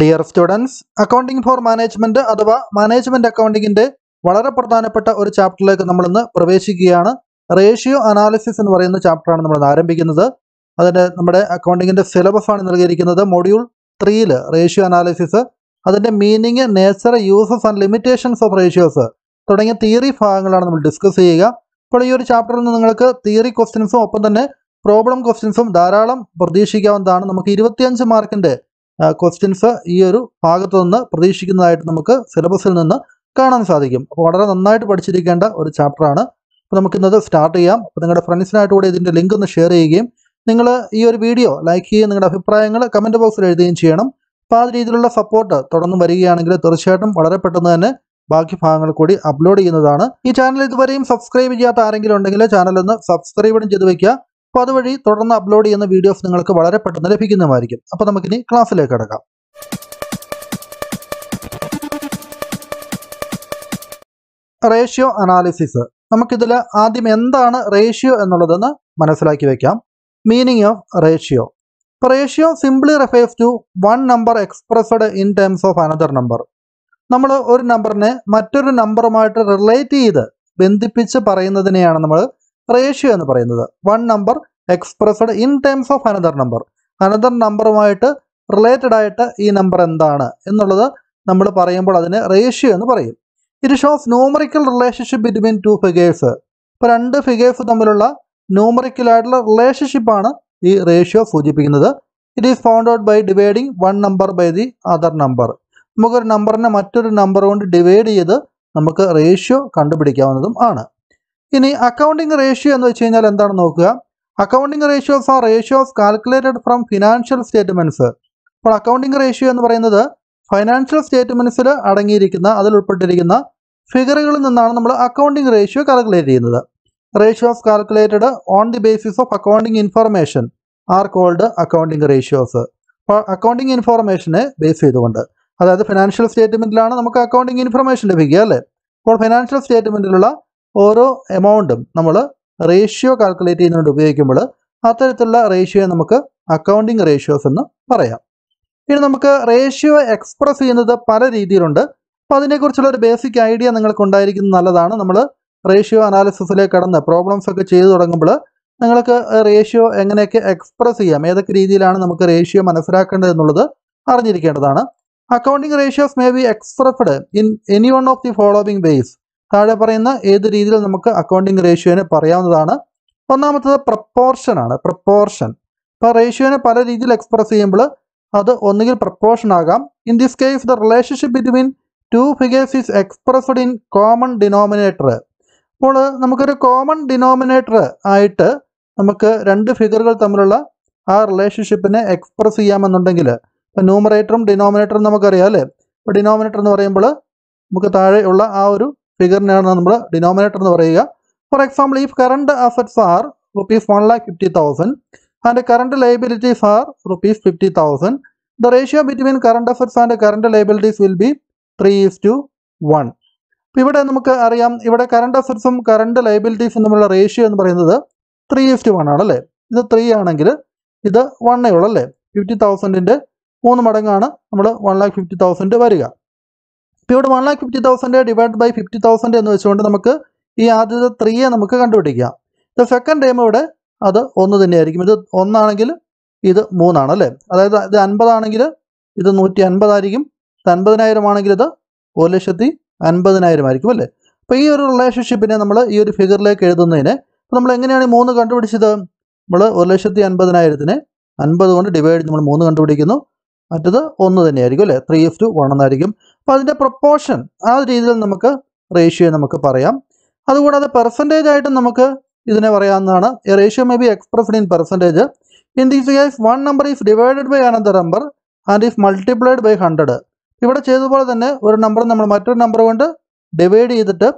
dear students accounting for management അഥവാ management അക്കൗണ്ടിങ്ങിന്റെ വളരെ പ്രധാനപ്പെട്ട ഒരു ചാപ്റ്ററിലേക്ക് നമ്മൾ ഇന്ന് പ്രവേശിക്കുകയാണ് റേഷ്യോ അനാലിസിസ് എന്ന് പറയുന്ന ചാപ്റ്ററാണ് നമ്മൾ ആരംഭിക്കുന്നത് അതിൻ്റെ നമ്മുടെ അക്കൗണ്ടിങ്ങിന്റെ ആണ് നൽകിയിരിക്കുന്നത് മൊഡ്യൂൾ ത്രീയിൽ റേഷ്യോ അനാലിസിസ് അതിൻ്റെ meaning nature uses and limitations of ratios തുടങ്ങിയ തിയറി ഭാഗങ്ങളാണ് നമ്മൾ ഡിസ്കസ് ചെയ്യുക അപ്പോൾ ഈ ഒരു ചാപ്റ്ററിൽ നിന്ന് നിങ്ങൾക്ക് തിയറി ക്വസ്റ്റ്യൻസും ഒപ്പം തന്നെ പ്രോബ്ലം ക്വസ്റ്റ്യൻസും ധാരാളം പ്രതീക്ഷിക്കാവുന്നതാണ് നമുക്ക് ഇരുപത്തിയഞ്ച് മാർക്കിൻ്റെ ക്വസ്റ്റ്യൻസ് ഈ ഒരു ഭാഗത്ത് നിന്ന് പ്രതീക്ഷിക്കുന്നതായിട്ട് നമുക്ക് സിലബസിൽ നിന്ന് കാണാൻ സാധിക്കും അപ്പോൾ വളരെ നന്നായിട്ട് പഠിച്ചിരിക്കേണ്ട ഒരു ചാപ്റ്ററാണ് അപ്പോൾ നമുക്കിന്നത് സ്റ്റാർട്ട് ചെയ്യാം അപ്പോൾ നിങ്ങളുടെ ഫ്രണ്ട്സിനായിട്ട് കൂടി ഇതിൻ്റെ ലിങ്ക് ഒന്ന് ഷെയർ ചെയ്യുകയും നിങ്ങൾ ഈ ഒരു വീഡിയോ ലൈക്ക് ചെയ്യുകയും നിങ്ങളുടെ അഭിപ്രായങ്ങൾ കമൻറ്റ് ബോക്സിൽ എഴുതുകയും ചെയ്യണം അപ്പോൾ ആ രീതിയിലുള്ള സപ്പോർട്ട് തുടർന്ന് വരികയാണെങ്കിൽ തീർച്ചയായിട്ടും വളരെ പെട്ടെന്ന് തന്നെ ബാക്കി ഭാഗങ്ങൾ കൂടി അപ്ലോഡ് ചെയ്യുന്നതാണ് ഈ ചാനൽ ഇതുവരെയും സബ്സ്ക്രൈബ് ചെയ്യാത്ത ആരെങ്കിലും ഉണ്ടെങ്കിൽ ചാനൽ ഒന്ന് സബ്സ്ക്രൈബും ചെയ്ത് വയ്ക്കുക അപ്പോൾ അതുവഴി തുടർന്ന് അപ്ലോഡ് ചെയ്യുന്ന വീഡിയോസ് നിങ്ങൾക്ക് വളരെ പെട്ടെന്ന് ലഭിക്കുന്നതായിരിക്കും അപ്പോൾ നമുക്കിനി ക്ലാസ്സിലേക്ക് കിടക്കാം റേഷ്യോ അനാലിസിസ് നമുക്കിതിൽ ആദ്യം എന്താണ് റേഷ്യോ എന്നുള്ളതെന്ന് മനസ്സിലാക്കി വയ്ക്കാം മീനിങ് ഓഫ് റേഷ്യോ ഇപ്പോൾ ratio simply refers to one number expressed in terms of another number നമ്മൾ ഒരു നമ്പറിനെ മറ്റൊരു നമ്പറുമായിട്ട് റിലേറ്റ് ചെയ്ത് ബന്ധിപ്പിച്ച് പറയുന്നതിനെയാണ് നമ്മൾ റേഷ്യോ എന്ന് പറയുന്നത് one number expressed in terms of another number another നമ്പറുമായിട്ട് റിലേറ്റഡ് ആയിട്ട് ഈ നമ്പർ എന്താണ് എന്നുള്ളത് നമ്മൾ പറയുമ്പോൾ അതിന് റേഷ്യോ എന്ന് പറയും it shows numerical relationship between two figures ഇപ്പോൾ രണ്ട് ഫിഗേഴ്സ് തമ്മിലുള്ള ന്യൂമറിക്കലായിട്ടുള്ള റിലേഷൻഷിപ്പാണ് ഈ റേഷ്യോ സൂചിപ്പിക്കുന്നത് it is found out by dividing one number by the other number നമുക്കൊരു നമ്പറിനെ മറ്റൊരു നമ്പർ കൊണ്ട് ഡിവൈഡ് ചെയ്ത് നമുക്ക് റേഷ്യോ കണ്ടുപിടിക്കാവുന്നതും ആണ് ഇനി അക്കൗണ്ടിങ് റേഷ്യോ എന്ന് വെച്ച് കഴിഞ്ഞാൽ എന്താണ് നോക്കുക accounting ratios are ratios calculated from financial statements അപ്പോൾ അക്കൗണ്ടിങ് റേഷ്യോ എന്ന് പറയുന്നത് ഫൈനാൻഷ്യൽ സ്റ്റേറ്റ്മെന്റ്സിൽ അടങ്ങിയിരിക്കുന്ന അതിൽ ഉൾപ്പെട്ടിരിക്കുന്ന ഫിഗറുകളിൽ നിന്നാണ് നമ്മൾ അക്കൗണ്ടിങ് റേഷ്യോ കാൽക്കുലേറ്റ് ചെയ്യുന്നത് ratios calculated on the basis of accounting information are called accounting ratios അപ്പോൾ അക്കൗണ്ടിങ് ഇൻഫോർമേഷനെ ബേസ് ചെയ്തുകൊണ്ട് അതായത് ഫിനാൻഷ്യൽ സ്റ്റേറ്റ്മെൻറ്റിലാണ് നമുക്ക് അക്കൗണ്ടിങ് ഇൻഫർമേഷൻ ലഭിക്കുക അല്ലേ അപ്പോൾ ഫിനാൻഷ്യൽ സ്റ്റേറ്റ്മെൻറ്റിലുള്ള ഓരോ എമൗണ്ടും നമ്മൾ റേഷ്യോ കാൽക്കുലേറ്റ് ചെയ്യുന്നതുകൊണ്ട് ഉപയോഗിക്കുമ്പോൾ അത്തരത്തിലുള്ള റേഷ്യോയെ നമുക്ക് അക്കൗണ്ടിങ് റേഷ്യോസ് എന്ന് പറയാം ഇനി നമുക്ക് റേഷ്യോ എക്സ്പ്രസ് ചെയ്യുന്നത് പല രീതിയിലുണ്ട് അപ്പം അതിനെക്കുറിച്ചുള്ള ഒരു ബേസിക് ഐഡിയ നിങ്ങൾക്ക് ഉണ്ടായിരിക്കുന്നത് നല്ലതാണ് നമ്മൾ റേഷ്യോ അനാലിസിസിലേക്ക് കടന്ന് പ്രോബ്ലംസ് ഒക്കെ ചെയ്തു തുടങ്ങുമ്പോൾ നിങ്ങൾക്ക് റേഷ്യോ എങ്ങനെയൊക്കെ എക്സ്പ്രസ് ചെയ്യാം ഏതൊക്കെ രീതിയിലാണ് നമുക്ക് റേഷ്യോ മനസ്സിലാക്കേണ്ടത് എന്നുള്ളത് അറിഞ്ഞിരിക്കേണ്ടതാണ് accounting ratios may be expressed in any one of the following ways താഴെ പറയുന്ന ഏത് രീതിയിൽ നമുക്ക് അക്കൗണ്ടിങ് റേഷ്യോനെ പറയാവുന്നതാണ് ഒന്നാമത്തത് പ്രപ്പോർഷൻ ആണ് പ്രപ്പോർഷൻ ഇപ്പോൾ റേഷ്യോനെ പല രീതിയിൽ എക്സ്പ്രസ് ചെയ്യുമ്പോൾ അത് ഒന്നുകിൽ പ്രപ്പോർഷൻ ആകാം in this case the relationship between two figures is expressed in common denominator അപ്പോൾ നമുക്കൊരു കോമൺ ഡിനോമിനേറ്റർ ആയിട്ട് നമുക്ക് രണ്ട് ഫിഗറുകൾ തമ്മിലുള്ള ആ റിലേഷൻഷിപ്പിനെ എക്സ്പ്രസ് ചെയ്യാമെന്നുണ്ടെങ്കിൽ ഇപ്പോൾ ന്യൂമറേറ്ററും ഡിനോമിനേറ്ററും നമുക്കറിയാം അല്ലേ ഇപ്പോൾ ഡിനോമിനേറ്റർ എന്ന് പറയുമ്പോൾ നമുക്ക് താഴെയുള്ള ആ ഒരു ഫിഗറിനെയാണ് നമ്മൾ ഡിനോമിനേറ്റർ എന്ന് പറയുക ഫോർ എക്സാമ്പിൾ ഈ current assets are rupees one lakh fifty thousand and current liabilities are rupees fifty thousand the ratio between current assets and current liabilities will be three is to one അപ്പോൾ ഇവിടെ നമുക്ക് അറിയാം ഇവിടെ current അസറ്റ്സും current ലൈബിലിറ്റീസും തമ്മിലുള്ള ratio എന്ന് പറയുന്നത് three is to one ആണല്ലേ ഇത് ത്രീ ആണെങ്കിൽ ഇത് വണ്ണേ ഉള്ളൂ അല്ലേ ഫിഫ്റ്റി തൗസൻഡിൻ്റെ മൂന്ന് മടങ്ങാണ് നമ്മൾ വൺ ലാക്ക് ഫിഫ്റ്റി തൗസൻഡ് വരിക ഇപ്പോൾ ഇവിടെ one lakh fifty thousand divide by fifty thousand എന്ന് വെച്ചുകൊണ്ട് നമുക്ക് ഈ ആദ്യത്തെ ത്രീയെ നമുക്ക് കണ്ടുപിടിക്കാം ഇത് സെക്കൻഡ് ടൈം ഇവിടെ അത് ഒന്ന് തന്നെയായിരിക്കും ഇത് ഒന്നാണെങ്കിൽ ഇത് മൂന്നാണ് അല്ലേ അതായത് ഇത് അൻപതാണെങ്കിൽ ഇത് നൂറ്റി അൻപതായിരിക്കും ഇത് അൻപതിനായിരം ആണെങ്കിൽ ഇത് ഒരു ലക്ഷത്തി അൻപതിനായിരം ആയിരിക്കും അല്ലേ അപ്പോൾ ഈ ഒരു റിലേഷൻഷിപ്പിനെ നമ്മൾ ഈ ഒരു ഫിഗറിലേക്ക് എഴുതുന്നതിന് നമ്മൾ എങ്ങനെയാണ് ഈ മൂന്ന് കണ്ടുപിടിച്ചത് നമ്മൾ ഒരു ലക്ഷത്തി അൻപതിനായിരത്തിന് അൻപത് കൊണ്ട് ഡിവൈഡ് നമ്മൾ മൂന്ന് കണ്ടുപിടിക്കുന്നു മറ്റത് ഒന്ന് തന്നെയായിരിക്കും അല്ലേ ത്രീ എഫ് ടു വൺ എന്നായിരിക്കും അപ്പോൾ അതിൻ്റെ പ്രൊപ്പോർഷൻ ആ രീതിയിൽ നമുക്ക് റേഷ്യോ നമുക്ക് പറയാം അതുകൂടാതെ പെർസെൻറ്റേജ് ആയിട്ട് നമുക്ക് ഇതിനെ പറയാവുന്നതാണ് ratio may be expressed in percentage in this case one number if divided by another number and if multiplied by hundred ഇവിടെ ചെയ്തതുപോലെ തന്നെ ഒരു നമ്പർ നമ്മൾ മറ്റൊരു നമ്പർ കൊണ്ട് ഡിവൈഡ് ചെയ്തിട്ട്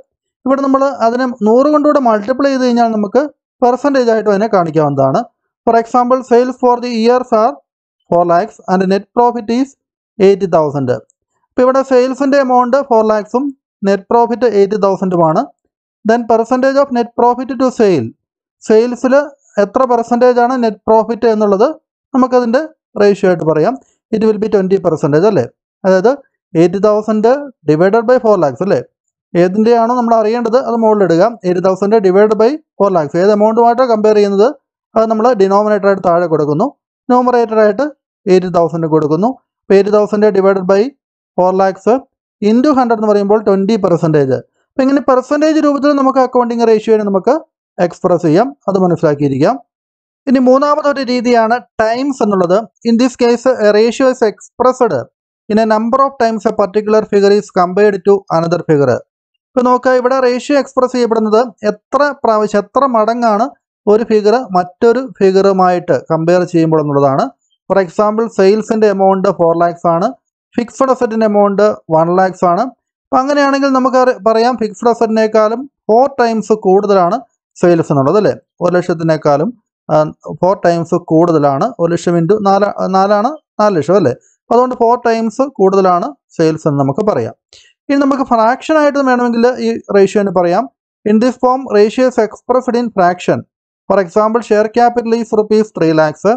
ഇവിടെ നമ്മൾ അതിനെ നൂറ് കൊണ്ടുകൂടെ മൾട്ടിപ്ലൈ ചെയ്ത് കഴിഞ്ഞാൽ നമുക്ക് പെർസെൻറ്റേജ് ആയിട്ട് അതിനെ കാണിക്കാവുന്നതാണ് for example sales for the years are four lakhs and net profit is eighty thousand അപ്പോൾ ഇവിടെ സെയിൽസിൻ്റെ എമൗണ്ട് ഫോർ ലാക്സും നെറ്റ് പ്രോഫിറ്റ് എയ്റ്റി തൗസൻഡുമാണ് then percentage of net profit to sale സെയിൽസിൽ എത്ര പെർസെൻറ്റേജ് ആണ് നെറ്റ് പ്രോഫിറ്റ് എന്നുള്ളത് നമുക്കതിൻ്റെ റേഷ്യോ ആയിട്ട് പറയാം it will be twenty percentage അല്ലേ അതായത് eighty thousand divided by four lakhs അല്ലേ ഏതിൻ്റെയാണോ നമ്മൾ അറിയേണ്ടത് അത് മുകളിലിടുക eighty thousand divide by four lakhs ഏത് എമൗണ്ടുമായിട്ടോ കമ്പയർ ചെയ്യുന്നത് അത് നമ്മൾ ഡിനോമിനേറ്ററായിട്ട് താഴെ കൊടുക്കുന്നു ന്യൂമറേറ്ററായിട്ട് എയ്റ്റി തൗസൻഡ് കൊടുക്കുന്നു അപ്പോൾ eighty thousand divided by four lakhs into hundred എന്ന് പറയുമ്പോൾ ട്വൻറ്റി പെർസെൻറ്റേജ് അപ്പോൾ ഇങ്ങനെ പെർസെൻറ്റേജ് രൂപത്തിൽ നമുക്ക് അക്കൗണ്ടിങ് റേഷ്യോനെ നമുക്ക് എക്സ്പ്രസ് ചെയ്യാം അത് മനസ്സിലാക്കിയിരിക്കാം ഇനി മൂന്നാമതൊരു രീതിയാണ് ടൈംസ് എന്നുള്ളത് in this case ratio is expressed in a number of times a particular figure is compared to another figure ഇപ്പോൾ നോക്കുക ഇവിടെ റേഷ്യോ എക്സ്പ്രസ് ചെയ്യപ്പെടുന്നത് എത്ര പ്രാവശ്യം എത്ര മടങ്ങാണ് ഒരു ഫിഗർ മറ്റൊരു ഫിഗറുമായിട്ട് കമ്പയർ ചെയ്യുമ്പോൾ എന്നുള്ളതാണ് ഫോർ എക്സാമ്പിൾ സെയിൽസിൻ്റെ എമൗണ്ട് ഫോർ ലാക്സ് ആണ് ഫിക്സ്ഡ് അസറ്റിൻ്റെ എമൗണ്ട് വൺ ലാക്സ് ആണ് അപ്പം അങ്ങനെയാണെങ്കിൽ നമുക്ക് പറയാം ഫിക്സ്ഡ് അസറ്റിനേക്കാളും ഫോർ ടൈംസ് കൂടുതലാണ് സെയിൽസ് എന്നുള്ളത് അല്ലേ ഒരു ലക്ഷത്തിനേക്കാളും ഫോർ ടൈംസ് കൂടുതലാണ് ഒരു ലക്ഷം ഇൻറ്റു നാല് നാലാണ് നാല് ലക്ഷം അല്ലേ അപ്പോൾ അതുകൊണ്ട് ഫോർ ടൈംസ് കൂടുതലാണ് സെയിൽസ് എന്ന് നമുക്ക് പറയാം ഇനി നമുക്ക് ഫ്രാക്ഷൻ ആയിട്ട് വേണമെങ്കിൽ ഈ റേഷ്യോന് പറയാം in this form ratios expressed in fraction for example share capital is rupees three lakhs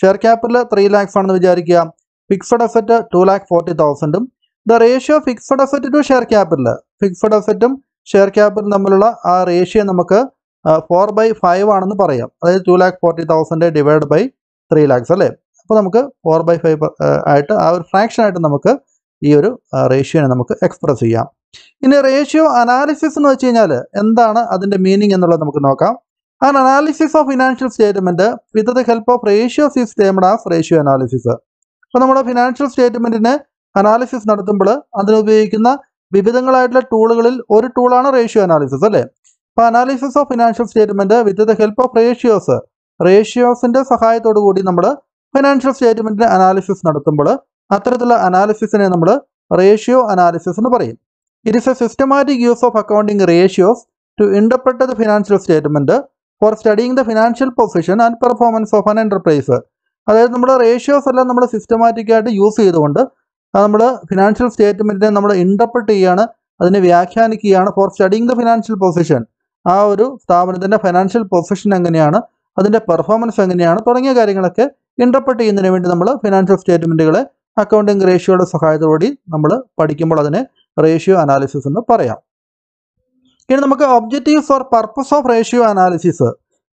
share capital three lakhs ആണെന്ന് വിചാരിക്കുക fixed asset two lakh forty തൗസൻഡും the ratio fixed asset to share capital fixed അസറ്റും ഷെയർ ക്യാപിറ്റലും തമ്മിലുള്ള ആ റേഷ്യോ നമുക്ക് four by five ആണെന്ന് പറയാം അതായത് two lakh forty thousand divide by three lakhs അല്ലേ അപ്പോൾ നമുക്ക് ഫോർ ബൈ ഫൈവ് ആയിട്ട് ആ ഒരു ഫ്രാക്ഷൻ ആയിട്ട് നമുക്ക് ഈ ഒരു റേഷ്യോനെ നമുക്ക് എക്സ്പ്രസ് ചെയ്യാം ഇനി റേഷ്യോ അനാലിസിസ് എന്ന് വെച്ച് കഴിഞ്ഞാൽ എന്താണ് അതിൻ്റെ മീനിങ് എന്നുള്ളത് നമുക്ക് നോക്കാം An analysis of financial statement with the help of ratios is termed as ratio analysis അപ്പൊ നമ്മുടെ ഫിനാൻഷ്യൽ സ്റ്റേറ്റ്മെന്റിന് അനാലിസിസ് നടത്തുമ്പോൾ അതിനുപയോഗിക്കുന്ന വിവിധങ്ങളായിട്ടുള്ള ടൂളുകളിൽ ഒരു ടൂളാണ് റേഷ്യോ അനാലിസിസ് അല്ലെ അപ്പൊ analysis of financial statement with the help of ratios റേഷ്യോസിന്റെ സഹായത്തോടു കൂടി നമ്മൾ ഫിനാൻഷ്യൽ സ്റ്റേറ്റ്മെന്റിന് അനാലിസിസ് നടത്തുമ്പോൾ അത്തരത്തിലുള്ള അനാലിസിസിനെ നമ്മൾ റേഷ്യോ അനാലിസിസ് എന്ന് പറയും it is a systematic use of accounting ratios to interpret the financial statement for studying the financial position and performance of an enterprise അതായത് നമ്മുടെ റേഷ്യോസ് എല്ലാം നമ്മൾ സിസ്റ്റമാറ്റിക്കായിട്ട് യൂസ് ചെയ്തുകൊണ്ട് നമ്മൾ ഫിനാൻഷ്യൽ സ്റ്റേറ്റ്മെൻറ്റിനെ നമ്മൾ ഇൻ്റർപ്രറ്റ് ചെയ്യുകയാണ് അതിനെ വ്യാഖ്യാനിക്കുകയാണ് for studying the financial position ആ ഒരു സ്ഥാപനത്തിൻ്റെ ഫിനാൻഷ്യൽ പൊസിഷൻ എങ്ങനെയാണ് അതിൻ്റെ പെർഫോമൻസ് എങ്ങനെയാണ് തുടങ്ങിയ കാര്യങ്ങളൊക്കെ ഇൻ്റർപ്രറ്റ് ചെയ്യുന്നതിന് വേണ്ടി നമ്മൾ ഫിനാൻഷ്യൽ സ്റ്റേറ്റ്മെൻറ്റുകളെ അക്കൗണ്ടിങ് റേഷ്യോയുടെ സഹായത്തോടുകൂടി നമ്മൾ പഠിക്കുമ്പോൾ അതിനെ റേഷ്യോ അനാലിസിസ് എന്ന് പറയാം ഇനി നമുക്ക് objective for purpose of ratio analysis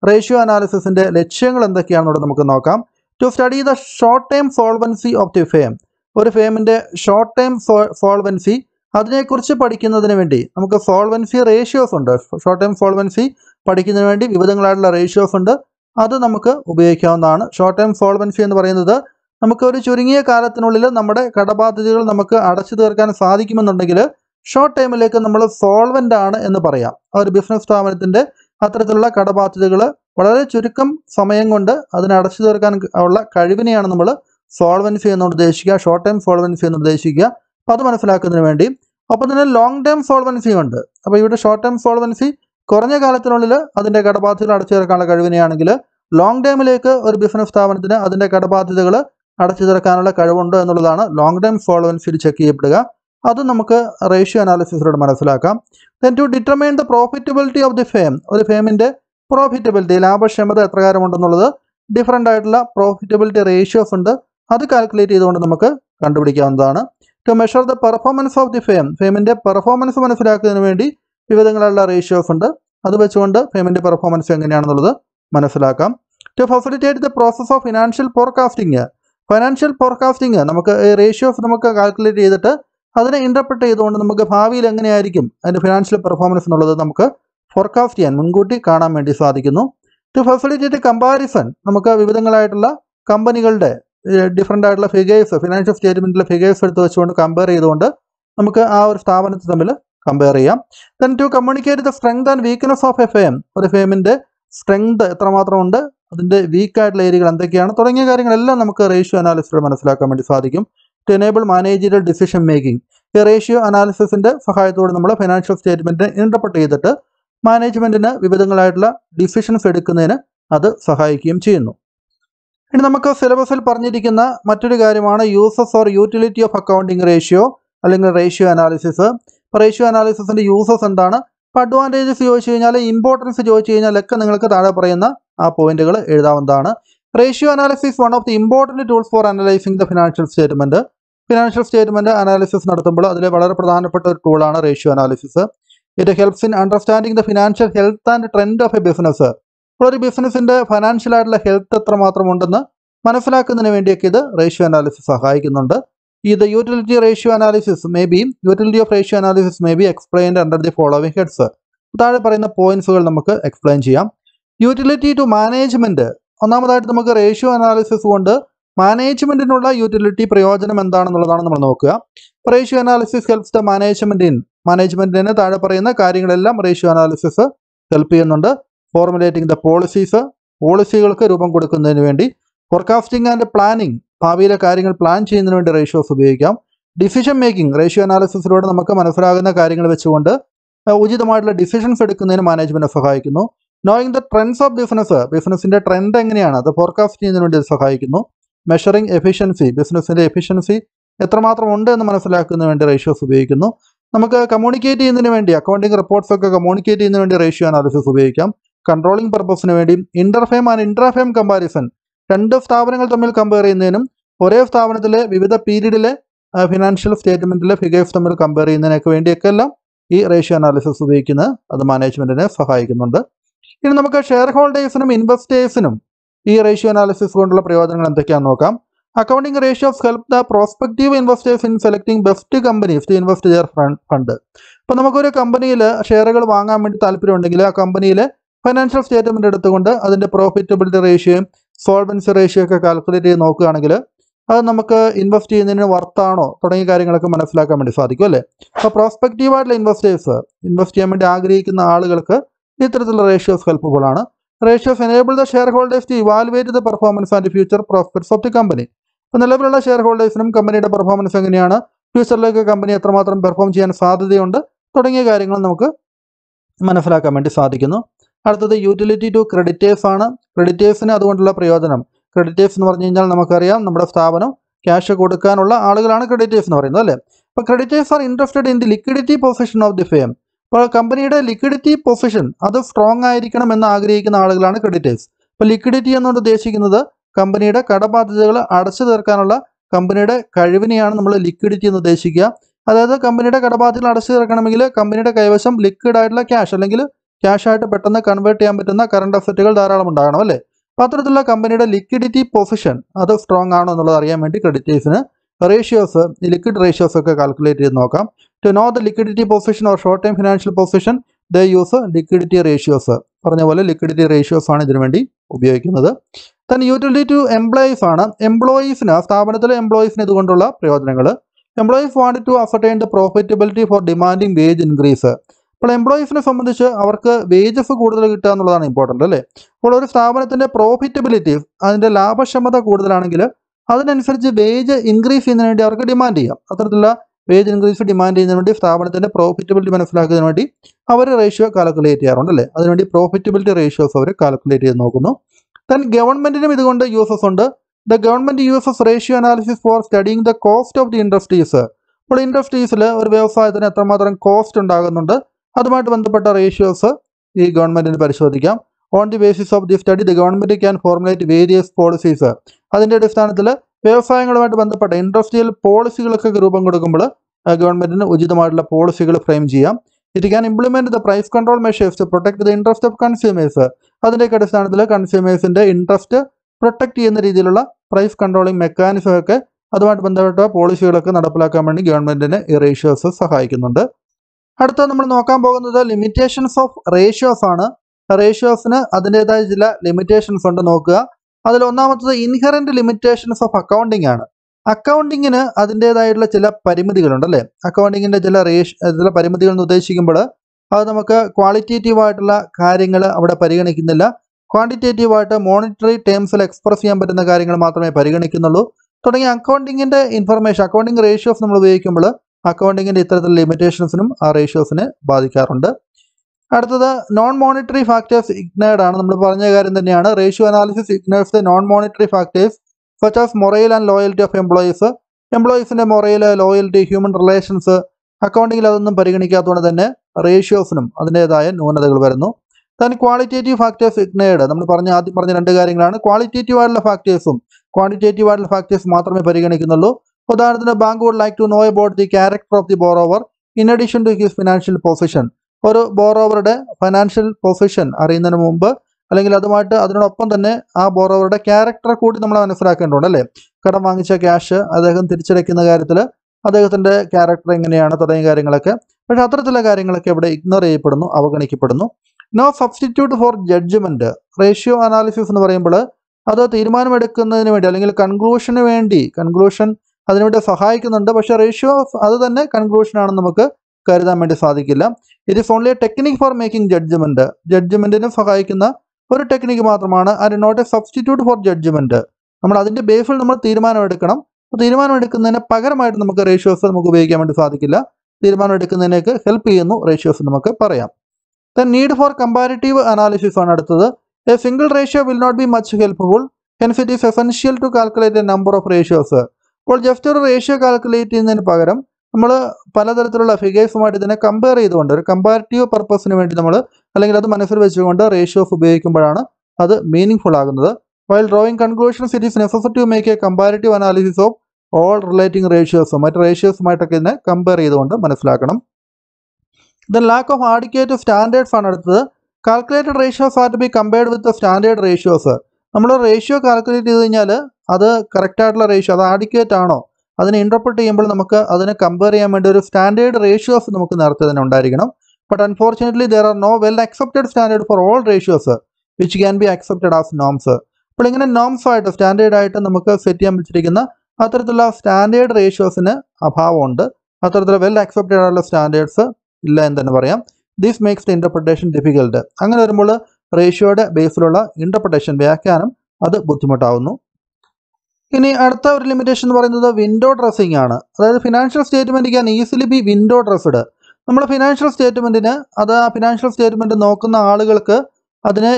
ratio അനാലിസിസിന്റെ ലക്ഷ്യങ്ങൾ എന്തൊക്കെയാണെന്നുള്ളത് നമുക്ക് നോക്കാം to study the short time solvency of the firm ഒരു ഫേമിന്റെ ഷോർട്ട് ടൈം സോൾവൻസി അതിനെക്കുറിച്ച് പഠിക്കുന്നതിന് വേണ്ടി നമുക്ക് സോൾവൻസി റേഷ്യോസ് ഉണ്ട് ഷോർട്ട് ടൈം സോൾവൻസി പഠിക്കുന്നതിന് വേണ്ടി വിവിധങ്ങളായിട്ടുള്ള റേഷ്യോസ് ഉണ്ട് അത് നമുക്ക് ഉപയോഗിക്കാവുന്നതാണ് ഷോർട്ട് ടൈം സോൾവൻസി എന്ന് പറയുന്നത് നമുക്ക് ഒരു ചുരുങ്ങിയ കാലത്തിനുള്ളിൽ നമ്മുടെ കടബാധ്യതകൾ നമുക്ക് അടച്ചു തീർക്കാൻ സാധിക്കുമെന്നുണ്ടെങ്കിൽ ഷോർട്ട് ടൈമിലേക്ക് നമ്മൾ സോൾവൻ്റ് ആണ് എന്ന് പറയാം ആ ഒരു ബിസിനസ് സ്ഥാപനത്തിൻ്റെ അത്തരത്തിലുള്ള കടബാധ്യതകൾ വളരെ ചുരുക്കം സമയം കൊണ്ട് അതിനെ അടച്ചു തീർക്കാൻ ഉള്ള കഴിവിനെയാണ് നമ്മൾ സോൾവൻസി എന്ന് ഉദ്ദേശിക്കുക ഷോർട്ട് ടൈം സോൾവൻസി എന്ന് ഉദ്ദേശിക്കുക അപ്പോൾ അത് മനസ്സിലാക്കുന്നതിന് വേണ്ടി അപ്പോൾ തന്നെ ലോങ് ടൈം സോൾവൻസി ഉണ്ട് അപ്പോൾ ഇവിടെ ഷോർട്ട് ടൈം സോൾവൻസി കുറഞ്ഞ കാലത്തിനുള്ളിൽ അതിൻ്റെ കടബാധ്യതകൾ അടച്ചു തീർക്കാനുള്ള കഴിവിനെയാണെങ്കിൽ ലോങ് ടൈമിലേക്ക് ഒരു ബിസിനസ് സ്ഥാപനത്തിന് അതിൻ്റെ കടബാധ്യതകൾ അടച്ചു തീർക്കാനുള്ള കഴിവുണ്ടോ എന്നുള്ളതാണ് ലോങ് ടൈം സോൾവൻസിയിൽ ചെക്ക് ചെയ്യപ്പെടുക അത് നമുക്ക് റേഷ്യോ അനാലിസിസിലൂടെ മനസ്സിലാക്കാം then to determine the profitability of the firm ഒരു ഫേമിൻ്റെ പ്രോഫിറ്റബിലിറ്റി ലാഭക്ഷമത എത്രകാരമുണ്ടെന്നുള്ളത് ഡിഫറെൻ്റ് ആയിട്ടുള്ള പ്രോഫിറ്റബിലിറ്റി റേഷ്യോസ് ഉണ്ട് അത് കാൽക്കുലേറ്റ് ചെയ്തുകൊണ്ട് നമുക്ക് കണ്ടുപിടിക്കാവുന്നതാണ് to measure the performance of the firm ഫേമിൻ്റെ പെർഫോമൻസ് മനസ്സിലാക്കുന്നതിന് വേണ്ടി വിവിധങ്ങളുള്ള റേഷ്യോസ് ഉണ്ട് അത് വെച്ചുകൊണ്ട് ഫേമിൻ്റെ പെർഫോമൻസ് എങ്ങനെയാണെന്നുള്ളത് മനസ്സിലാക്കാം to facilitate the process of financial forecasting financial forecasting നമുക്ക് റേഷ്യോസ് നമുക്ക് കാൽക്കുലേറ്റ് ചെയ്തിട്ട് അതിനെ ഇൻ്റർപ്രറ്റ് ചെയ്തുകൊണ്ട് നമുക്ക് ഭാവിയിൽ എങ്ങനെയായിരിക്കും അതിൻ്റെ ഫിനാൻഷ്യൽ പെർഫോമൻസ് എന്നുള്ളത് നമുക്ക് ഫോർകാസ്റ്റ് ചെയ്യാൻ മുൻകൂട്ടി കാണാൻ വേണ്ടി സാധിക്കുന്നു ടു ഫെസിലിറ്റേറ്റ് കമ്പാരിസൺ നമുക്ക് വിവിധങ്ങളായിട്ടുള്ള കമ്പനികളുടെ ഡിഫറെൻ്റ് ആയിട്ടുള്ള ഫിഗേഴ്സ് ഫിനാൻഷ്യൽ സ്റ്റേറ്റ്മെൻറ്റിലെ ഫിഗേഴ്സ് എടുത്ത് വെച്ചുകൊണ്ട് കമ്പയർ ചെയ്തുകൊണ്ട് നമുക്ക് ആ ഒരു സ്ഥാപനത്തെ തമ്മിൽ കമ്പയർ ചെയ്യാം then to communicate the strength and weakness of a firm ഒരു ഫേമിൻ്റെ സ്ട്രെങ്ത് എത്രമാത്രമുണ്ട് അതിൻ്റെ വീക്കായിട്ടുള്ള ഏരിയകൾ എന്തൊക്കെയാണ് തുടങ്ങിയ കാര്യങ്ങളെല്ലാം നമുക്ക് റേഷ്യോ അനാലിസിലൂടെ മനസ്സിലാക്കാൻ വേണ്ടി സാധിക്കും to enable managerial decision making ഈ റേഷ്യോ അനാലിസിസിൻ്റെ സഹായത്തോടെ നമ്മൾ ഫിനാൻഷ്യൽ സ്റ്റേറ്റ്മെൻറ്റിനെ ഇൻ്റർപ്രട്ട് ചെയ്തിട്ട് മാനേജ്മെൻറ്റിന് വിവിധങ്ങളായിട്ടുള്ള ഡിസിഷൻസ് എടുക്കുന്നതിന് അത് സഹായിക്കുകയും ചെയ്യുന്നു ഇനി നമുക്ക് സിലബസിൽ പറഞ്ഞിരിക്കുന്ന മറ്റൊരു കാര്യമാണ് uses or utility of accounting ratio അല്ലെങ്കിൽ റേഷ്യോ അനാലിസിസ് റേഷ്യോ അനാലിസിസിൻ്റെ യൂസസ് എന്താണ് ഇപ്പോൾ അഡ്വാൻറ്റേജസ് ചോദിച്ചു കഴിഞ്ഞാൽ ഇമ്പോർട്ടൻസ് ചോദിച്ചു കഴിഞ്ഞാലൊക്കെ നിങ്ങൾക്ക് താഴെ പറയുന്ന ആ പോയിന്റുകൾ എഴുതാവുന്നതാണ് ratio analysis one of the important tools for analysing the financial statement financial statement analysis നടത്തുമ്പോൾ അതിലെ വളരെ പ്രധാനപ്പെട്ട ഒരു ടൂളാണ് ratio analysis it helps in understanding the financial health and trend of a business ഒരു ബിസിനസിൻ്റെ ബിസിനസ്സിൻ്റെ ആയിട്ടുള്ള ഹെൽത്ത് എത്രമാത്രം ഉണ്ടെന്ന് മനസ്സിലാക്കുന്നതിന് വേണ്ടിയൊക്കെ ഇത് റേഷ്യോ അനാലിസിസ് സഹായിക്കുന്നുണ്ട് ഈ the utility ratio analysis may be utility of ratio analysis may be explained under the following heads താഴെ പറയുന്ന പോയിന്റ്സുകൾ നമുക്ക് എക്സ്പ്ലെയിൻ ചെയ്യാം യൂട്ടിലിറ്റി ടു മാനേജ്മെൻറ്റ് ഒന്നാമതായിട്ട് നമുക്ക് റേഷ്യോ അനാലിസിസ് കൊണ്ട് മാനേജ്മെന്റിനുള്ള യൂട്ടിലിറ്റി പ്രയോജനം എന്താണെന്നുള്ളതാണ് നമ്മൾ നോക്കുക ratio analysis helps the management in മാനേജ്മെന്റിന് താഴെ പറയുന്ന കാര്യങ്ങളെല്ലാം റേഷ്യോ അനാലിസിസ് ഹെൽപ്പ് ചെയ്യുന്നുണ്ട് ഫോർമുലേറ്റിംഗ് ദ പോളിസീസ് പോളിസികൾക്ക് രൂപം കൊടുക്കുന്നതിന് വേണ്ടി ഫോർകാസ്റ്റിംഗ് ആൻഡ് പ്ലാനിംഗ് ഭാവിയിലെ കാര്യങ്ങൾ പ്ലാൻ ചെയ്യുന്നതിന് വേണ്ടി റേഷ്യോസ് ഉപയോഗിക്കാം ഡിസിഷൻ മേക്കിംഗ് റേഷ്യോ അനാലിസിസിലൂടെ നമുക്ക് മനസ്സിലാകുന്ന കാര്യങ്ങൾ വെച്ചുകൊണ്ട് ഉചിതമായിട്ടുള്ള ഡിസിഷൻസ് എടുക്കുന്നതിന് മാനേജ്മെന്റ് സഹായിക്കുന്നു knowing the trends of business ബിസിനസിൻ്റെ ട്രെൻഡ് എങ്ങനെയാണ് അത് ഫോർകാസ്റ്റ് ചെയ്യുന്നതിന് വേണ്ടി സഹായിക്കുന്നു മെഷറിംഗ് എഫിഷ്യൻസി ബിസിനസിൻ്റെ എഫിഷ്യൻസി എത്രമാത്രം ഉണ്ട് എന്ന് മനസ്സിലാക്കുന്നതിന് വേണ്ടി റേഷ്യോസ് ഉപയോഗിക്കുന്നു നമുക്ക് കമ്മ്യൂണിക്കേറ്റ് ചെയ്യുന്നതിന് വേണ്ടി അക്കൗണ്ടിങ് റിപ്പോർട്ട്സ് ഒക്കെ കമ്മ്യൂണിക്കേറ്റ് ചെയ്യുന്നതിന് വേണ്ടി റേഷ്യോ അനാലിസിസ് ഉപയോഗിക്കാം കൺട്രോളിംഗ് പർപ്പസിന് വേണ്ടി ഇൻ്റർഫെയിം ആൻഡ് ഇൻട്രാഫെയിം കമ്പാരിസൺ രണ്ട് സ്ഥാപനങ്ങൾ തമ്മിൽ കമ്പയർ ചെയ്യുന്നതിനും ഒരേ സ്ഥാപനത്തിലെ വിവിധ പീരീഡിലെ ഫിനാൻഷ്യൽ സ്റ്റേറ്റ്മെൻറ്റിലെ ഫിഗേഴ്സ് തമ്മിൽ കമ്പയർ ചെയ്യുന്നതിനൊക്കെ വേണ്ടിയൊക്കെ എല്ലാം ഈ റേഷ്യോ അനാലിസിസ് ഉപയോഗിക്കുന്നത് അത് മാനേജ്മെൻറ്റിനെ സഹായിക്കുന്നുണ്ട് ഇനി നമുക്ക് ഷെയർ ഹോൾഡേഴ്സിനും ഇൻവെസ്റ്റേഴ്സിനും ഈ റേഷ്യോ അനാലിസിസ് കൊണ്ടുള്ള പ്രയോജനങ്ങൾ എന്തൊക്കെയാണെന്ന് നോക്കാം accounting ratios help the prospective investors in selecting best companies to invest their fund അപ്പോൾ നമുക്കൊരു കമ്പനിയിൽ ഷെയറുകൾ വാങ്ങാൻ വേണ്ടി താല്പര്യമുണ്ടെങ്കിൽ ആ കമ്പനിയിലെ ഫൈനാൻഷ്യൽ സ്റ്റേറ്റ്മെൻ്റ് എടുത്തുകൊണ്ട് അതിൻ്റെ പ്രോഫിറ്റബിലിറ്റി റേഷ്യോയും സോൾവൻസി റേഷ്യോ ഒക്കെ കാൽക്കുലേറ്റ് ചെയ്ത് നോക്കുകയാണെങ്കിൽ അത് നമുക്ക് ഇൻവെസ്റ്റ് ചെയ്യുന്നതിന് വർത്താണോ തുടങ്ങിയ കാര്യങ്ങളൊക്കെ മനസ്സിലാക്കാൻ വേണ്ടി സാധിക്കും അല്ലേ അപ്പോൾ പ്രോസ്പെക്റ്റീവായിട്ടുള്ള ഇൻവെസ്റ്റേഴ്സ് ഇൻവെസ്റ്റ് ചെയ്യാൻ വേണ്ടി ആഗ്രഹിക്കുന്ന ആളുകൾക്ക് ഇത്തരത്തിലുള്ള റേഷ്യോ ഓഫ് ആണ് ratio of enable the shareholders to evaluate the performance and future profits of the company അപ്പോൾ നിലവിലുള്ള ഷെയർ ഹോൾഡേഴ്സിനും കമ്പനിയുടെ പെർഫോമൻസ് എങ്ങനെയാണ് ഫ്യൂച്ചറിലേക്ക് കമ്പനി എത്രമാത്രം പെർഫോം ചെയ്യാൻ സാധ്യതയുണ്ട് തുടങ്ങിയ കാര്യങ്ങൾ നമുക്ക് മനസ്സിലാക്കാൻ വേണ്ടി സാധിക്കുന്നു അടുത്തത് യൂട്ടിലിറ്റി ടു ക്രെഡിറ്റേഴ്സ് ആണ് ക്രെഡിറ്റേഴ്സിന് അതുകൊണ്ടുള്ള പ്രയോജനം ക്രെഡിറ്റേഴ്സ് എന്ന് പറഞ്ഞു കഴിഞ്ഞാൽ നമുക്കറിയാം നമ്മുടെ സ്ഥാപനം ക്യാഷ് കൊടുക്കാനുള്ള ആളുകളാണ് ക്രെഡിറ്റേഴ്സ് എന്ന് പറയുന്നത് അല്ലേ അപ്പോൾ creditors are interested in the liquidity position of the firm അപ്പോൾ കമ്പനിയുടെ ലിക്വിഡിറ്റി പൊസിഷൻ അത് സ്ട്രോങ് ആയിരിക്കണം എന്ന് ആഗ്രഹിക്കുന്ന ആളുകളാണ് ക്രെഡിറ്റേഴ്സ് അപ്പോൾ ലിക്വിഡിറ്റി എന്നുകൊണ്ട് ഉദ്ദേശിക്കുന്നത് കമ്പനിയുടെ കടബാധ്യതകൾ അടച്ചു തീർക്കാനുള്ള കമ്പനിയുടെ കഴിവിനെയാണ് നമ്മൾ ലിക്വിഡിറ്റി എന്ന് ഉദ്ദേശിക്കുക അതായത് കമ്പനിയുടെ കടബാധ്യതകൾ അടച്ചു തീർക്കണമെങ്കിൽ കമ്പനിയുടെ കൈവശം ലിക്വിഡ് ആയിട്ടുള്ള ക്യാഷ് അല്ലെങ്കിൽ ക്യാഷ് ആയിട്ട് പെട്ടെന്ന് കൺവേർട്ട് ചെയ്യാൻ പറ്റുന്ന കറണ്ട് അസറ്റുകൾ ധാരാളം ഉണ്ടാകണം അല്ലേ അപ്പോൾ അത്തരത്തിലുള്ള കമ്പനിയുടെ ലിക്വിഡിറ്റി പൊസിഷൻ അത് സ്ട്രോങ് ആണോ എന്നുള്ളത് അറിയാൻ വേണ്ടി ക്രെഡിറ്റേഴ്സിന് റേഷ്യോസ് ലിക്വിഡ് റേഷ്യോസ് ഒക്കെ കാൽക്കുലേറ്റ് ചെയ്ത് നോക്കാം to know the liquidity position or short time financial position the use liquidity ratios പറഞ്ഞ പോലെ ലിക്വിഡിറ്റി റേഷ്യോസ് ആണ് ഇതിനു വേണ്ടി ഉപയോഗിക്കുന്നത് തൻ യൂട്ടിലിറ്റി ടു എംപ്ലോയീസ് ആണ് എംപ്ലോയീസിന് സ്ഥാപനത്തിലെ എംപ്ലോയീസിന് ഇതുകൊണ്ടുള്ള പ്രയോജനങ്ങൾ employees want to ascertain the profitability for demanding wage increase അപ്പോൾ എംപ്ലോയീസിനെ സംബന്ധിച്ച് അവർക്ക് വേജസ് കൂടുതൽ കിട്ടുക എന്നുള്ളതാണ് ഇമ്പോർട്ടൻ്റ് അല്ലേ അപ്പോൾ ഒരു സ്ഥാപനത്തിൻ്റെ പ്രോഫിറ്റബിലിറ്റി അതിൻ്റെ ലാഭക്ഷമത കൂടുതലാണെങ്കിൽ അതിനനുസരിച്ച് വേജ് ഇൻക്രീസ് ചെയ്യുന്നതിന് വേണ്ടി അവർക്ക് ഡിമാൻഡ് ചെയ്യാം അത്തരത്തിലുള്ള വേജ് ഇൻക്രീസ് ഡിമാൻഡ് ചെയ്യുന്നതിന് വേണ്ടി സ്ഥാപനത്തിൻ്റെ പ്രോഫിറ്റബിലിറ്റി മനസ്സിലാക്കുന്നതിന് വേണ്ടി അവർ റേഷ്യോ കാൽക്കുലേറ്റ് ചെയ്യാറുണ്ട് അല്ലേ അതിനുവേണ്ടി പ്രോഫിറ്റബിലിറ്റി റേഷ്യോസ് അവർ കാൽക്കുലേറ്റ് ചെയ്ത് നോക്കുന്നു ദെൻ ഗവൺമെൻറ്റിനും ഇതുകൊണ്ട് യൂസസ് ഉണ്ട് the government uses ratio analysis for studying the cost of the industries അപ്പോൾ ഇൻഡസ്ട്രീസിൽ ഒരു വ്യവസായത്തിന് എത്രമാത്രം കോസ്റ്റ് ഉണ്ടാകുന്നുണ്ട് അതുമായിട്ട് ബന്ധപ്പെട്ട റേഷ്യോസ് ഈ ഗവൺമെൻറ്റിന് പരിശോധിക്കാം on the basis of the study the government can formulate various policies അതിൻ്റെ അടിസ്ഥാനത്തിൽ വ്യവസായങ്ങളുമായിട്ട് ബന്ധപ്പെട്ട ഇൻഡസ്ട്രിയൽ പോളിസികളൊക്കെ രൂപം കൊടുക്കുമ്പോൾ ഗവൺമെൻറ്റിന് ഉചിതമായിട്ടുള്ള പോളിസികൾ ഫ്രെയിം ചെയ്യാം it can implement the price control measures to protect the interest of consumers അതിൻ്റെയൊക്കെ അടിസ്ഥാനത്തിൽ കൺസ്യൂമേഴ്സിൻ്റെ ഇൻട്രസ്റ്റ് പ്രൊട്ടക്ട് ചെയ്യുന്ന രീതിയിലുള്ള പ്രൈസ് കൺട്രോളിംഗ് മെക്കാനിസം ഒക്കെ അതുമായിട്ട് ബന്ധപ്പെട്ട പോളിസികളൊക്കെ നടപ്പിലാക്കാൻ വേണ്ടി ഗവൺമെൻറ്റിന് ഈ റേഷ്യോസ് സഹായിക്കുന്നുണ്ട് അടുത്ത നമ്മൾ നോക്കാൻ പോകുന്നത് ലിമിറ്റേഷൻസ് ഓഫ് റേഷ്യോസ് ആണ് റേഷ്യോസിന് അതിൻ്റെതായ ചില ലിമിറ്റേഷൻസ് ഉണ്ട് നോക്കുക അതിൽ ഒന്നാമത്തത് ഇൻഹറൻറ്റ് ലിമിറ്റേഷൻസ് ഓഫ് അക്കൗണ്ടിങ് ആണ് അക്കൗണ്ടിങ്ങിന് അതിൻ്റെതായിട്ടുള്ള ചില പരിമിതികളുണ്ട് അല്ലേ അക്കൗണ്ടിങ്ങിൻ്റെ ചില റേഷ് ചില പരിമിതികൾ എന്ന് ഉദ്ദേശിക്കുമ്പോൾ അത് നമുക്ക് ക്വാളിറ്റേറ്റീവ് ആയിട്ടുള്ള കാര്യങ്ങൾ അവിടെ പരിഗണിക്കുന്നില്ല ക്വാണ്ടിറ്റേറ്റീവ് ആയിട്ട് മോണിറ്ററി ടേംസിൽ എക്സ്പ്രസ് ചെയ്യാൻ പറ്റുന്ന കാര്യങ്ങൾ മാത്രമേ പരിഗണിക്കുന്നുള്ളൂ തുടങ്ങിയ അക്കൗണ്ടിങ്ങിൻ്റെ ഇൻഫർമേഷൻ അക്കൗണ്ടിങ് റേഷ്യോസ് നമ്മൾ ഉപയോഗിക്കുമ്പോൾ അക്കൗണ്ടിങ്ങിൻ്റെ ഇത്തരത്തിലുള്ള ലിമിറ്റേഷൻസിനും ആ റേഷ്യോസിനെ ബാധിക്കാറുണ്ട് അടുത്തത് നോൺ മോണിറ്ററി ഫാക്ടേഴ്സ് ഇഗ്നേർഡ് ആണ് നമ്മൾ പറഞ്ഞ കാര്യം തന്നെയാണ് ratio analysis ignores non monetary factors such as morale and loyalty of employees എംപ്ലോയീസിൻ്റെ മൊറൈൽ ലോയൽറ്റി ഹ്യൂമൻ റിലേഷൻസ് അക്കൗണ്ടിങ്ങിൽ അതൊന്നും പരിഗണിക്കാത്തതുകൊണ്ട് തന്നെ റേഷ്യോസിനും അതിൻ്റെതായ ന്യൂനതകൾ വരുന്നു തൻ ക്വാളിറ്റേറ്റീവ് ഫാക്ടേഴ്സ് ഇഗ്നേർഡ് നമ്മൾ പറഞ്ഞ ആദ്യം പറഞ്ഞ രണ്ട് കാര്യങ്ങളാണ് ക്വാളിറ്റേറ്റീവ് ആയിട്ടുള്ള ഫാക്ടേഴ്സും ക്വാണ്ടിറ്റേറ്റീവ് ആയിട്ടുള്ള ഫാക്ടേഴ്സ് മാത്രമേ പരിഗണിക്കുന്നുള്ളൂ ഉദാഹരണത്തിന് bank would like to know about the character of the borrower in addition to his financial position ഒരു ബോറോവറുടെ ഫൈനാൻഷ്യൽ പൊസിഷൻ അറിയുന്നതിന് മുമ്പ് അല്ലെങ്കിൽ അതുമായിട്ട് അതിനോടൊപ്പം തന്നെ ആ ബോറോവറുടെ ക്യാരക്ടർ കൂടി നമ്മൾ മനസ്സിലാക്കേണ്ടതുണ്ട് അല്ലേ കടം വാങ്ങിച്ച ക്യാഷ് അദ്ദേഹം തിരിച്ചടയ്ക്കുന്ന കാര്യത്തിൽ അദ്ദേഹത്തിൻ്റെ ക്യാരക്ടർ എങ്ങനെയാണ് തുടങ്ങിയ കാര്യങ്ങളൊക്കെ പക്ഷേ അത്തരത്തിലുള്ള കാര്യങ്ങളൊക്കെ ഇവിടെ ഇഗ്നോർ ചെയ്യപ്പെടുന്നു അവഗണിക്കപ്പെടുന്നു no substitute for judgement ratio analysis എന്ന് പറയുമ്പോൾ അത് തീരുമാനമെടുക്കുന്നതിന് വേണ്ടി അല്ലെങ്കിൽ കൺക്ലൂഷന് വേണ്ടി കൺക്ലൂഷൻ അതിനുവേണ്ടി സഹായിക്കുന്നുണ്ട് പക്ഷേ റേഷ്യോ അത് തന്നെ കൺക്ലൂഷനാണെന്ന് നമുക്ക് കരുതാൻ വേണ്ടി സാധിക്കില്ല it is only a technique for making judgement ജഡ്ജ്മെന്റിന് സഹായിക്കുന്ന ഒരു ടെക്നിക്ക് മാത്രമാണ് and not a substitute for judgement നമ്മൾ അതിന്റെ ബേസിൽ നമ്മൾ തീരുമാനം എടുക്കണം തീരുമാനം എടുക്കുന്നതിന് പകരമായിട്ട് നമുക്ക് റേഷ്യോസ് നമുക്ക് ഉപയോഗിക്കാൻ വേണ്ടി സാധിക്കില്ല തീരുമാനം എടുക്കുന്നതിനേക്ക് ഹെൽപ്പ് ചെയ്യുന്നു റേഷ്യോസ് നമുക്ക് പറയാം the need for comparative analysis ആണ് അടുത്തത് a single ratio will not be much helpful hence it is essential to calculate a number of ratios അപ്പോൾ ജസ്റ്റ് ഒരു റേഷ്യോ കാൽക്കുലേറ്റ് ചെയ്യുന്നതിന് പകരം നമ്മൾ പലതരത്തിലുള്ള ഫിഗേഴ്സുമായിട്ട് ഇതിനെ കമ്പയർ ചെയ്തുകൊണ്ട് ഒരു കമ്പാരിറ്റീവ് പർപ്പസിന് വേണ്ടി നമ്മൾ അല്ലെങ്കിൽ അത് മനസ്സിൽ വെച്ചുകൊണ്ട് റേഷ്യോസ് ഉപയോഗിക്കുമ്പോഴാണ് അത് മീനിങ് ഫുൾ ആകുന്നത് while drawing conclusion it is necessary make a comparative analysis of all relating റേഷ്യോസും മറ്റ് റേഷ്യോസുമായിട്ടൊക്കെ ഇതിനെ കമ്പയർ ചെയ്തുകൊണ്ട് മനസ്സിലാക്കണം the lack of adequate standards ആണ് അടുത്തത് calculated ratios are to be compared with the standard ratios നമ്മൾ റേഷ്യോ കാൽക്കുലേറ്റ് ചെയ്ത് കഴിഞ്ഞാൽ അത് കറക്റ്റായിട്ടുള്ള റേഷ്യോ അത് ആഡിക്കേറ്റ് ആണോ അതിനെ ഇൻ്റർപ്രറ്റ് ചെയ്യുമ്പോൾ നമുക്ക് അതിനെ കമ്പയർ ചെയ്യാൻ വേണ്ടി ഒരു സ്റ്റാൻഡേർഡ് റേഷ്യോസ് നമുക്ക് നേരത്തെ തന്നെ ഉണ്ടായിരിക്കണം but unfortunately there are no well accepted standard for all ratios which can be accepted as norms അപ്പോൾ ഇങ്ങനെ നോംസ് ആയിട്ട് സ്റ്റാൻഡേർഡ് ആയിട്ട് നമുക്ക് സെറ്റ് ചെയ്യാൻ വെച്ചിരിക്കുന്ന അത്തരത്തിലുള്ള സ്റ്റാൻഡേർഡ് റേഷ്യോസിന് അഭാവമുണ്ട് അത്തരത്തിലുള്ള വെൽ അക്സെപ്റ്റഡ് ആയിട്ടുള്ള സ്റ്റാൻഡേർഡ്സ് ഇല്ല എന്ന് തന്നെ പറയാം this makes the interpretation difficult അങ്ങനെ വരുമ്പോൾ റേഷ്യോയുടെ ബേസിലുള്ള ഇൻറ്റർപ്രിട്ടേഷൻ വ്യാഖ്യാനം അത് ബുദ്ധിമുട്ടാവുന്നു ഇനി അടുത്ത ഒരു ലിമിറ്റേഷൻ എന്ന് പറയുന്നത് വിൻഡോ ഡ്രസ്സിംഗ് ആണ് അതായത് financial statement can easily be window dressed നമ്മൾ ഫിനാൻഷ്യൽ സ്റ്റേറ്റ്മെൻറ്റിന് അത് ആ ഫിനാൻഷ്യൽ സ്റ്റേറ്റ്മെൻറ്റ് നോക്കുന്ന ആളുകൾക്ക് അതിന്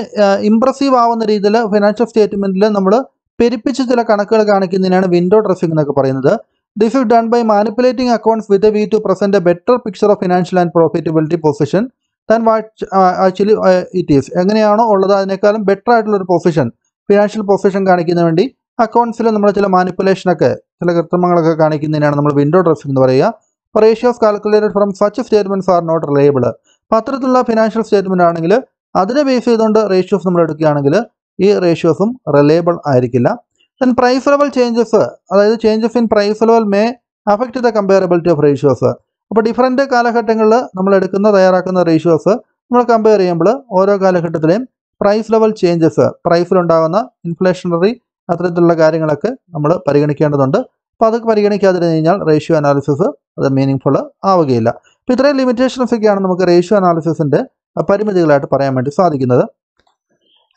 ഇമ്പ്രസീവ് ആവുന്ന രീതിയിൽ ഫിനാൻഷ്യൽ സ്റ്റേറ്റ്മെൻറ്റിൽ നമ്മൾ പെരുപ്പിച്ച് ചില കണക്കുകൾ കാണിക്കുന്നതിനാണ് വിൻഡോ ഡ്രസ്സിംഗ് എന്നൊക്കെ പറയുന്നത് this is done by manipulating accounts with view to present a better picture of financial and profitability position than what actually it is എങ്ങനെയാണോ ഉള്ളത് അതിനേക്കാളും ബെറ്റർ ആയിട്ടുള്ളൊരു പൊസിഷൻ ഫിനാൻഷ്യൽ പൊസിഷൻ കാണിക്കുന്നതിന് വേണ്ടി അക്കൗണ്ട്സിൽ നമ്മൾ ചില മാനിപ്പുലേഷനൊക്കെ ചില കൃത്രിമങ്ങളൊക്കെ കാണിക്കുന്നതിനാണ് നമ്മൾ വിൻഡോ ഡ്രഫിംഗ് എന്ന് പറയുക അപ്പോൾ ratios calculated from such statements are not reliable അപ്പോൾ അത്തരത്തിലുള്ള ഫിനാൻഷ്യൽ സ്റ്റേറ്റ്മെൻ്റ് ആണെങ്കിൽ അതിനെ ബേസ് ചെയ്തുകൊണ്ട് റേഷ്യോസ് നമ്മൾ എടുക്കുകയാണെങ്കിൽ ഈ റേഷ്യോസും റിലയബിൾ ആയിരിക്കില്ല ദെൻ പ്രൈസ് ലെവൽ ചേഞ്ചസ് അതായത് changes in price level may affect the comparability of ratios അപ്പോൾ ഡിഫറെൻ്റ് കാലഘട്ടങ്ങളിൽ നമ്മൾ എടുക്കുന്ന തയ്യാറാക്കുന്ന റേഷ്യോസ് നമ്മൾ കമ്പയർ ചെയ്യുമ്പോൾ ഓരോ കാലഘട്ടത്തിലെയും പ്രൈസ് ലെവൽ ചേഞ്ചസ് പ്രൈസിലുണ്ടാകുന്ന ഇൻഫ്ലേഷണറി അത്തരത്തിലുള്ള കാര്യങ്ങളൊക്കെ നമ്മൾ പരിഗണിക്കേണ്ടതുണ്ട് അപ്പോൾ അതൊക്കെ പരിഗണിക്കാതിരുന്നു കഴിഞ്ഞാൽ റേഷ്യോ അനാലിസിസ് അത് മീനിങ് ഫുൾ ആവുകയില്ല അപ്പോൾ ഇത്രയും ലിമിറ്റേഷൻസ് ഒക്കെയാണ് നമുക്ക് റേഷ്യോ അനാലിസിസിൻ്റെ പരിമിതികളായിട്ട് പറയാൻ വേണ്ടി സാധിക്കുന്നത്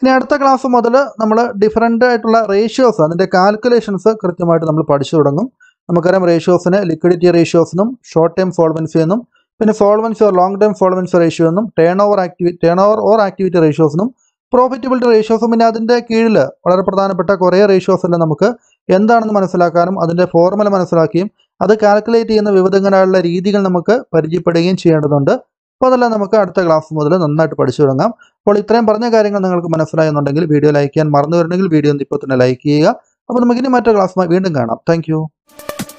ഇനി അടുത്ത ക്ലാസ് മുതൽ നമ്മൾ ഡിഫറൻ്റ് ആയിട്ടുള്ള റേഷ്യോസ് അതിൻ്റെ കാൽക്കുലേഷൻസ് കൃത്യമായിട്ട് നമ്മൾ പഠിച്ചു തുടങ്ങും നമുക്കറിയാം റേഷ്യോസിന് ലിക്വിഡിറ്റി റേഷ്യോസിനും ഷോർട്ട് ടൈം സോൾവൻസി എന്നും പിന്നെ solvency or long time solvency ratio എന്നും turnover activity turnover or activity റേഷ്യോസിനും പ്രോഫിറ്റബിലിറ്റി റേഷ്യോസും പിന്നെ അതിൻ്റെ കീഴിൽ വളരെ പ്രധാനപ്പെട്ട കുറേ റേഷ്യോസ് എല്ലാം നമുക്ക് എന്താണെന്ന് മനസ്സിലാക്കാനും അതിൻ്റെ ഫോർമുല മനസ്സിലാക്കുകയും അത് കാൽക്കുലേറ്റ് ചെയ്യുന്ന വിവിധങ്ങളായുള്ള രീതികൾ നമുക്ക് പരിചയപ്പെടുകയും ചെയ്യേണ്ടതുണ്ട് അപ്പോൾ അതെല്ലാം നമുക്ക് അടുത്ത ക്ലാസ് മുതൽ നന്നായിട്ട് പഠിച്ചു തുടങ്ങാം അപ്പോൾ ഇത്രയും പറഞ്ഞ കാര്യങ്ങൾ നിങ്ങൾക്ക് മനസ്സിലായെന്നുണ്ടെങ്കിൽ വീഡിയോ ലൈക്ക് ചെയ്യാൻ മറന്നു വരണമെങ്കിൽ വീഡിയോ ഒന്ന് ഇപ്പോൾ തന്നെ ലൈക്ക് ചെയ്യുക അപ്പോൾ നമുക്കിനി മറ്റൊരു ക്ലാസ്സുമായി വീണ്ടും കാണാം താങ്ക്